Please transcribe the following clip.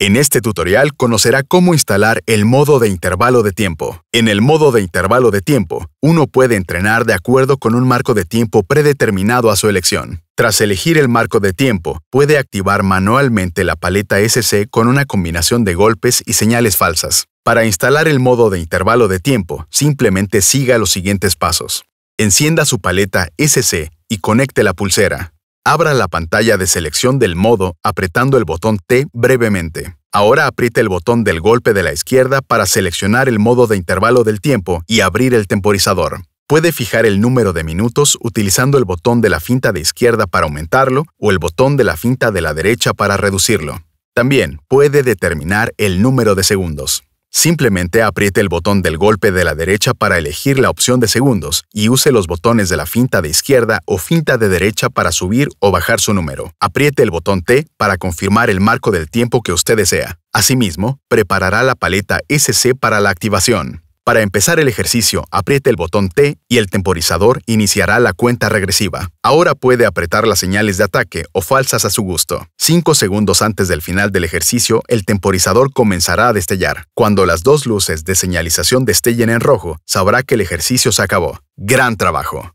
En este tutorial conocerá cómo instalar el modo de intervalo de tiempo. En el modo de intervalo de tiempo, uno puede entrenar de acuerdo con un marco de tiempo predeterminado a su elección. Tras elegir el marco de tiempo, puede activar manualmente la paleta SC con una combinación de golpes y señales falsas. Para instalar el modo de intervalo de tiempo, simplemente siga los siguientes pasos. Encienda su paleta SC y conecte la pulsera. Abra la pantalla de selección del modo apretando el botón T brevemente. Ahora apriete el botón del golpe de la izquierda para seleccionar el modo de intervalo del tiempo y abrir el temporizador. Puede fijar el número de minutos utilizando el botón de la finta de izquierda para aumentarlo o el botón de la finta de la derecha para reducirlo. También puede determinar el número de segundos. Simplemente apriete el botón del golpe de la derecha para elegir la opción de segundos y use los botones de la finta de izquierda o finta de derecha para subir o bajar su número. Apriete el botón T para confirmar el marco del tiempo que usted desea. Asimismo, preparará la paleta SC para la activación. Para empezar el ejercicio, apriete el botón T y el temporizador iniciará la cuenta regresiva. Ahora puede apretar las señales de ataque o falsas a su gusto. Cinco segundos antes del final del ejercicio, el temporizador comenzará a destellar. Cuando las dos luces de señalización destellen en rojo, sabrá que el ejercicio se acabó. ¡Gran trabajo!